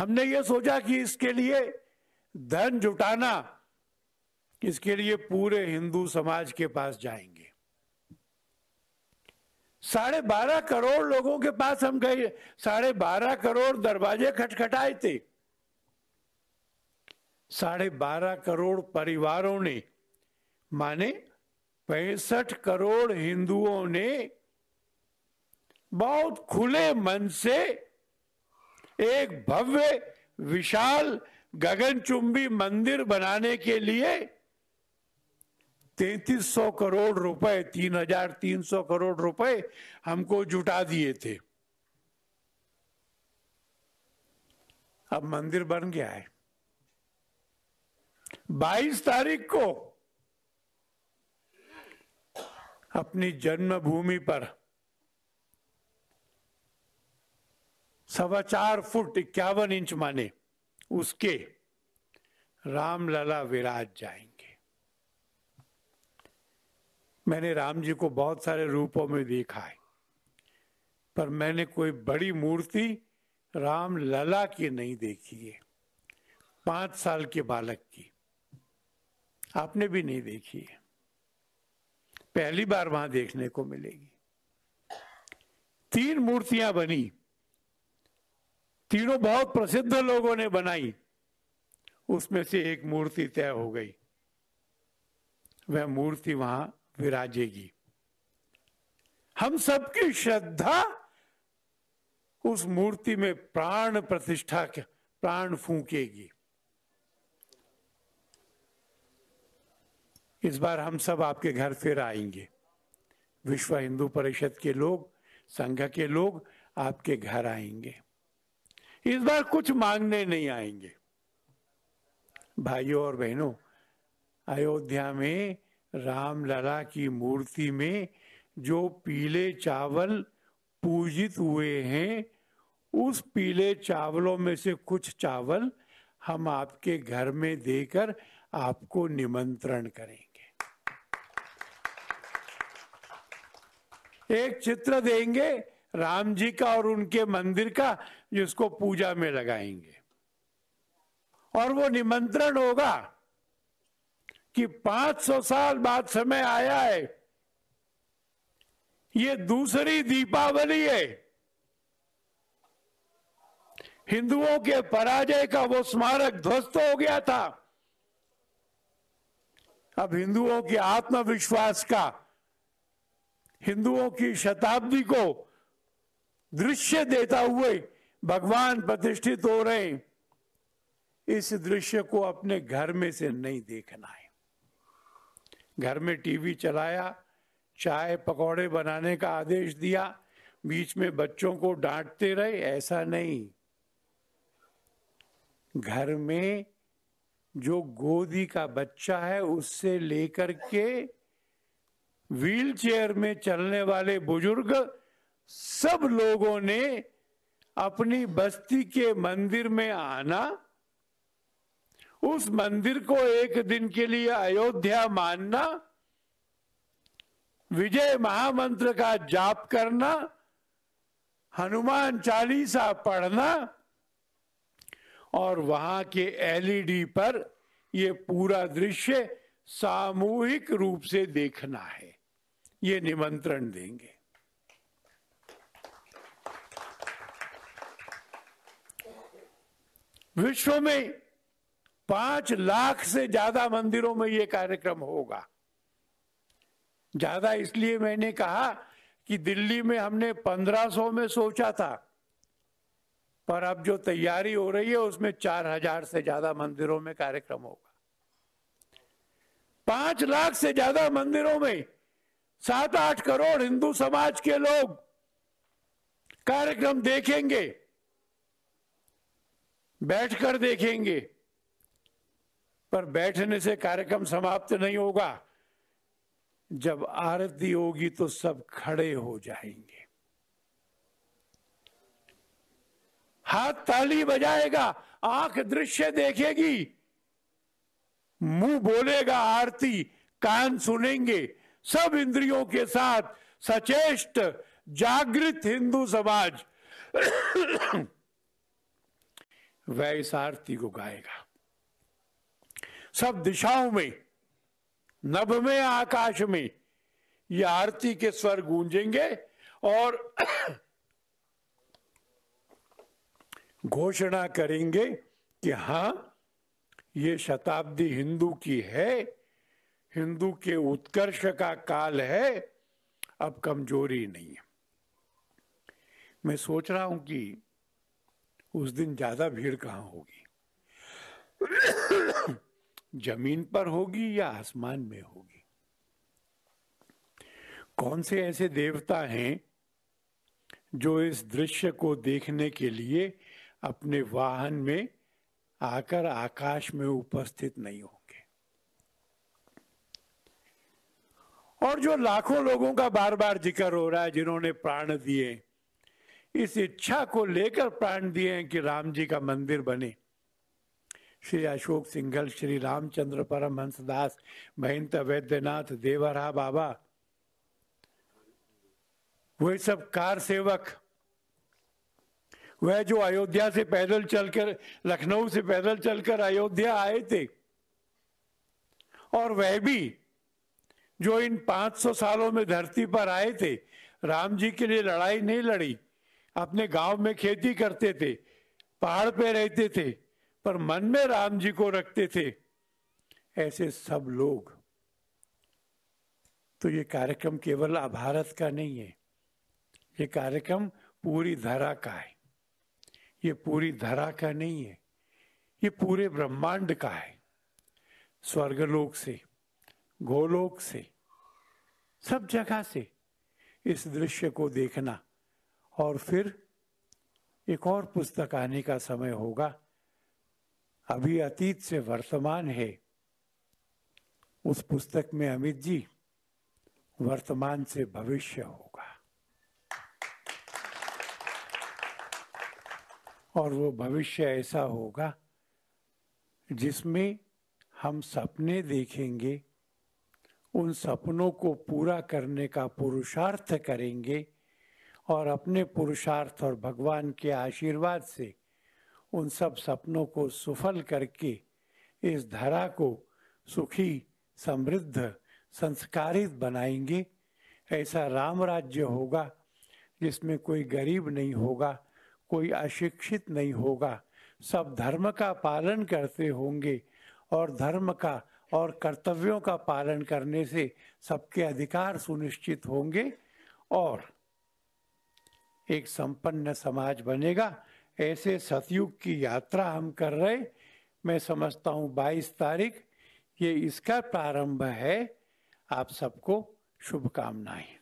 हमने ये सोचा कि इसके लिए धन जुटाना इसके लिए पूरे हिंदू समाज के पास जाएंगे साढ़े बारह करोड़ लोगों के पास हम गए साढ़े बारह करोड़ दरवाजे खटखटाए थे साढ़े बारह करोड़ परिवारों ने माने पैंसठ करोड़ हिंदुओं ने बहुत खुले मन से एक भव्य विशाल गगनचुंबी मंदिर बनाने के लिए 3300 करोड़ रुपए 3300 करोड़ रुपए हमको जुटा दिए थे अब मंदिर बन गया है 22 तारीख को अपनी जन्मभूमि पर सवा चार फुट इक्यावन इंच माने उसके रामलला विराज जाएंगे मैंने राम जी को बहुत सारे रूपों में देखा है पर मैंने कोई बड़ी मूर्ति राम लला की नहीं देखी है पांच साल के बालक की आपने भी नहीं देखी है पहली बार वहां देखने को मिलेगी तीन मूर्तियां बनी तीनों बहुत प्रसिद्ध लोगों ने बनाई उसमें से एक मूर्ति तय हो गई वह मूर्ति वहां विराजेगी हम सबकी श्रद्धा उस मूर्ति में प्राण प्रतिष्ठा प्राण फूकेगी इस बार हम सब आपके घर फिर आएंगे विश्व हिंदू परिषद के लोग संघ के लोग आपके घर आएंगे इस बार कुछ मांगने नहीं आएंगे भाइयों और बहनों अयोध्या में रामलला की मूर्ति में जो पीले चावल पूजित हुए हैं उस पीले चावलों में से कुछ चावल हम आपके घर में देकर आपको निमंत्रण करेंगे एक चित्र देंगे राम जी का और उनके मंदिर का जिसको पूजा में लगाएंगे और वो निमंत्रण होगा कि 500 साल बाद समय आया है ये दूसरी दीपावली है हिंदुओं के पराजय का वो स्मारक ध्वस्त हो गया था अब हिंदुओं के आत्मविश्वास का हिंदुओं की शताब्दी को दृश्य देता हुए भगवान प्रतिष्ठित हो रहे इस दृश्य को अपने घर में से नहीं देखना है घर में टीवी चलाया चाय पकौड़े बनाने का आदेश दिया बीच में बच्चों को डांटते रहे ऐसा नहीं घर में जो गोदी का बच्चा है उससे लेकर के व्हील चेयर में चलने वाले बुजुर्ग सब लोगों ने अपनी बस्ती के मंदिर में आना उस मंदिर को एक दिन के लिए अयोध्या मानना विजय महामंत्र का जाप करना हनुमान चालीसा पढ़ना और वहां के एलईडी पर ये पूरा दृश्य सामूहिक रूप से देखना है ये निमंत्रण देंगे विश्व में पांच लाख से ज्यादा मंदिरों में यह कार्यक्रम होगा ज्यादा इसलिए मैंने कहा कि दिल्ली में हमने 1500 में सोचा था पर अब जो तैयारी हो रही है उसमें 4000 से ज्यादा मंदिरों में कार्यक्रम होगा पांच लाख से ज्यादा मंदिरों में सात आठ करोड़ हिंदू समाज के लोग कार्यक्रम देखेंगे बैठकर देखेंगे पर बैठने से कार्यक्रम समाप्त नहीं होगा जब आरती होगी तो सब खड़े हो जाएंगे हाथ ताली बजाएगा आंख दृश्य देखेगी मुंह बोलेगा आरती कान सुनेंगे सब इंद्रियों के साथ सचेष्ट जागृत हिंदू समाज वह इस आरती को गाएगा सब दिशाओं में नभ में आकाश में ये आरती के स्वर गूंजेंगे और घोषणा करेंगे कि हां ये शताब्दी हिंदू की है हिंदू के उत्कर्ष का काल है अब कमजोरी नहीं है मैं सोच रहा हूं कि उस दिन ज्यादा भीड़ कहाँ होगी जमीन पर होगी या आसमान में होगी कौन से ऐसे देवता हैं जो इस दृश्य को देखने के लिए अपने वाहन में आकर आकाश में उपस्थित नहीं होंगे और जो लाखों लोगों का बार बार जिक्र हो रहा है जिन्होंने प्राण दिए इस इच्छा को लेकर प्राण दिए हैं कि राम जी का मंदिर बने श्री अशोक सिंघल श्री रामचंद्र हंस दास महंत वैद्यनाथ देवरा बाबा वे सब कार सेवक वह जो अयोध्या से पैदल चलकर लखनऊ से पैदल चलकर अयोध्या आए थे और वह भी जो इन 500 सालों में धरती पर आए थे राम जी के लिए लड़ाई नहीं लड़ी अपने गांव में खेती करते थे पहाड़ पे रहते थे पर मन में राम जी को रखते थे ऐसे सब लोग तो ये कार्यक्रम केवल भारत का नहीं है ये कार्यक्रम पूरी धरा का है ये पूरी धरा का नहीं है ये पूरे ब्रह्मांड का है स्वर्गलोक से गोलोक से सब जगह से इस दृश्य को देखना और फिर एक और पुस्तक आने का समय होगा अभी अतीत से वर्तमान है उस पुस्तक में अमित जी वर्तमान से भविष्य होगा और वो भविष्य ऐसा होगा जिसमें हम सपने देखेंगे उन सपनों को पूरा करने का पुरुषार्थ करेंगे और अपने पुरुषार्थ और भगवान के आशीर्वाद से उन सब सपनों को सफल करके इस धरा को सुखी समृद्ध संस्कारित बनाएंगे ऐसा राम राज्य होगा जिसमें कोई गरीब नहीं होगा कोई अशिक्षित नहीं होगा सब धर्म का पालन करते होंगे और धर्म का और कर्तव्यों का पालन करने से सबके अधिकार सुनिश्चित होंगे और एक संपन्न समाज बनेगा ऐसे सतयुग की यात्रा हम कर रहे मैं समझता हूँ 22 तारीख ये इसका प्रारंभ है आप सबको शुभकामनाएं